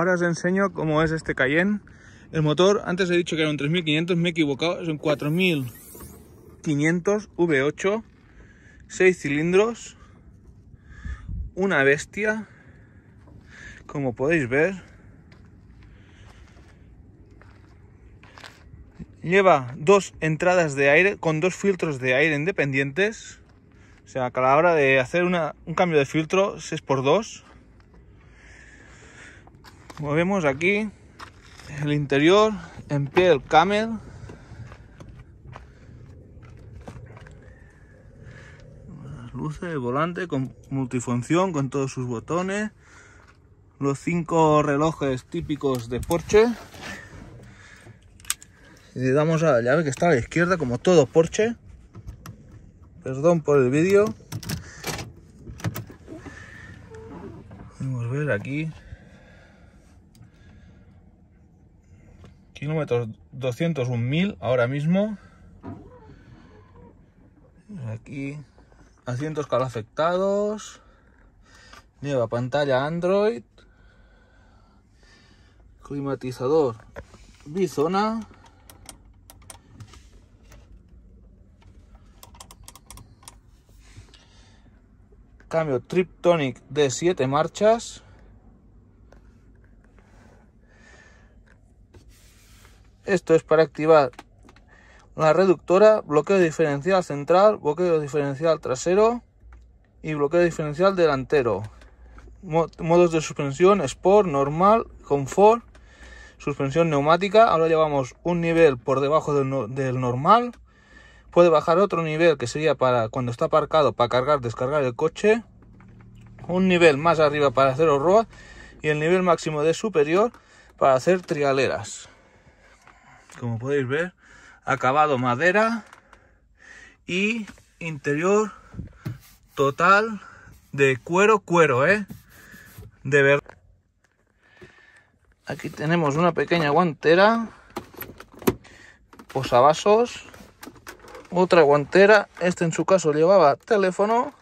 ahora os enseño cómo es este Cayenne. El motor, antes he dicho que era un 3500, me he equivocado, es un 4500 V8, 6 cilindros, una bestia, como podéis ver. Lleva dos entradas de aire con dos filtros de aire independientes. O sea, que a la hora de hacer un cambio de filtro es por dos. Como vemos aquí, el interior en piel camel. luces, volante con multifunción, con todos sus botones. Los cinco relojes típicos de Porsche. Y le damos a la llave que está a la izquierda, como todo Porsche. Perdón por el vídeo. Podemos ver aquí Kilómetros 201.000 ahora mismo. Aquí, asientos calafectados. Nueva pantalla Android. Climatizador bizona. Cambio Triptonic de 7 marchas. Esto es para activar la reductora, bloqueo diferencial central, bloqueo diferencial trasero y bloqueo diferencial delantero. Modos de suspensión, Sport, normal, confort, suspensión neumática. Ahora llevamos un nivel por debajo del, normal. Puede bajar otro nivel que sería para cuando está aparcado para cargar, descargar el coche. Un nivel más arriba para hacer road y el nivel máximo de superior para hacer trialeras como podéis ver, acabado madera y interior total de cuero, cuero, ¿eh? De verdad. Aquí tenemos una pequeña guantera, posavasos, otra guantera, este en su caso llevaba teléfono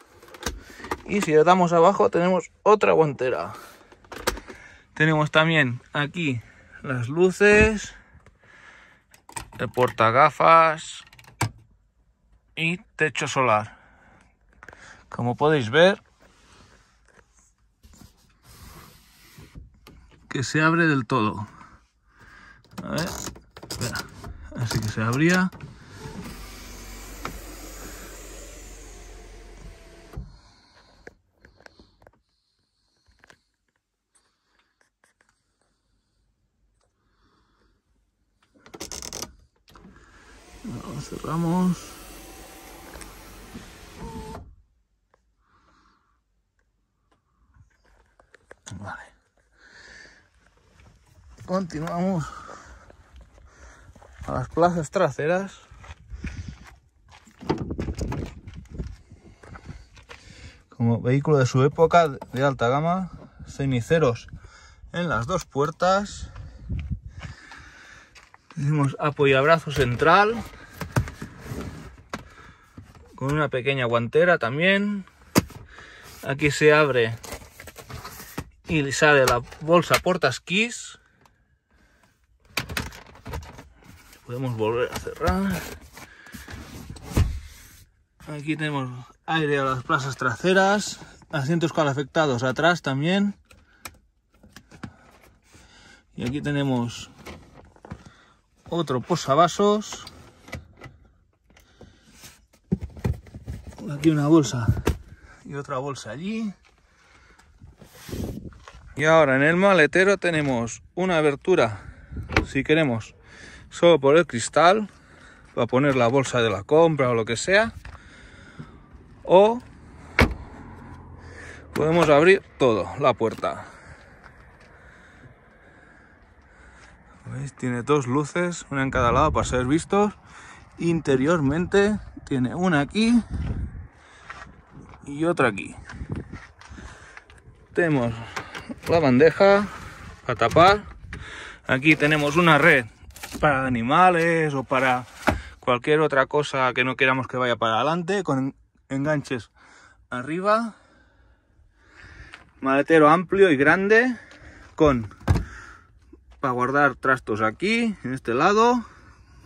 y si le damos abajo tenemos otra guantera. Tenemos también aquí las luces, porta gafas y techo solar. Como podéis ver, que se abre del todo. así que se abría. cerramos. Vale. Continuamos a las plazas traseras. Como vehículo de su época de alta gama, ceniceros en las dos puertas. Tenemos apoyabrazo central, con una pequeña guantera también aquí se abre y sale la bolsa esquís podemos volver a cerrar aquí tenemos aire a las plazas traseras asientos calafectados atrás también y aquí tenemos otro posavasos aquí una bolsa y otra bolsa allí. Y ahora en el maletero tenemos una abertura, si queremos, solo por el cristal, para poner la bolsa de la compra o lo que sea. O podemos abrir todo, la puerta. Tiene dos luces, una en cada lado para ser vistos. Interiormente tiene una aquí y otra aquí. Tenemos la bandeja a tapar. Aquí tenemos una red para animales o para cualquier otra cosa que no queramos que vaya para adelante con enganches arriba. Maletero amplio y grande con para guardar trastos aquí, en este lado,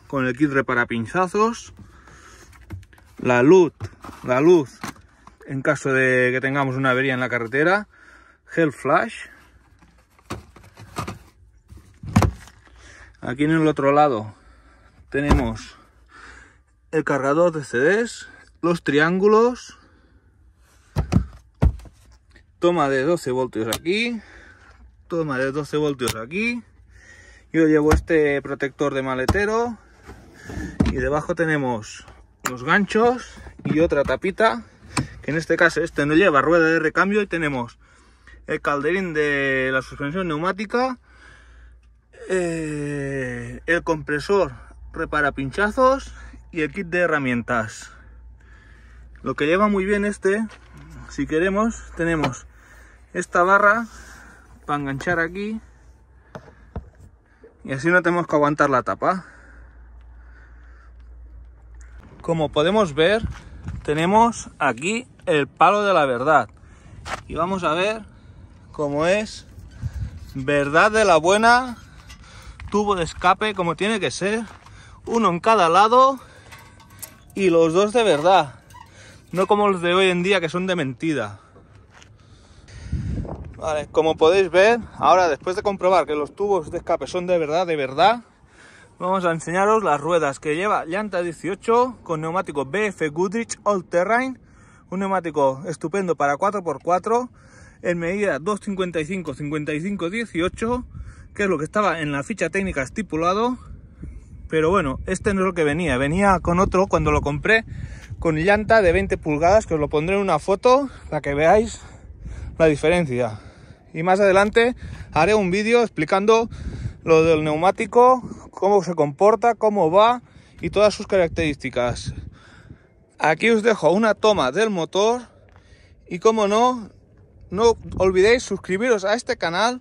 con el kit para pinzazos. La luz, la luz en caso de que tengamos una avería en la carretera, gel Flash. Aquí en el otro lado tenemos el cargador de CDs, los triángulos, toma de 12 voltios aquí, toma de 12 voltios aquí. Yo llevo este protector de maletero y debajo tenemos los ganchos y otra tapita que en este caso este no lleva rueda de recambio y tenemos el calderín de la suspensión neumática, eh, el compresor repara pinchazos y el kit de herramientas. Lo que lleva muy bien este, si queremos, tenemos esta barra para enganchar aquí y así no tenemos que aguantar la tapa. Como podemos ver, tenemos aquí el palo de la verdad. Y vamos a ver cómo es verdad de la buena, tubo de escape como tiene que ser, uno en cada lado y los dos de verdad, no como los de hoy en día que son de mentira. Vale, como podéis ver, ahora después de comprobar que los tubos de escape son de verdad, de verdad, vamos a enseñaros las ruedas que lleva llanta 18 con neumático BF Goodrich All Terrain un neumático estupendo para 4x4 en medida 255-55-18, que es lo que estaba en la ficha técnica estipulado. Pero bueno, este no es lo que venía. Venía con otro cuando lo compré, con llanta de 20 pulgadas, que os lo pondré en una foto para que veáis la diferencia. Y más adelante haré un vídeo explicando lo del neumático, cómo se comporta, cómo va y todas sus características. Aquí os dejo una toma del motor y como no, no olvidéis suscribiros a este canal,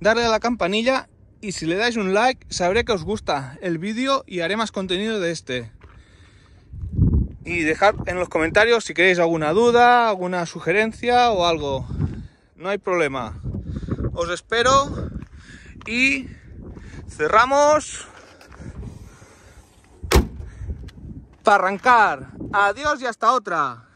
darle a la campanilla y si le dais un like sabré que os gusta el vídeo y haré más contenido de este. Y dejad en los comentarios si queréis alguna duda, alguna sugerencia o algo. No hay problema. Os espero y cerramos para arrancar. Adiós y hasta otra.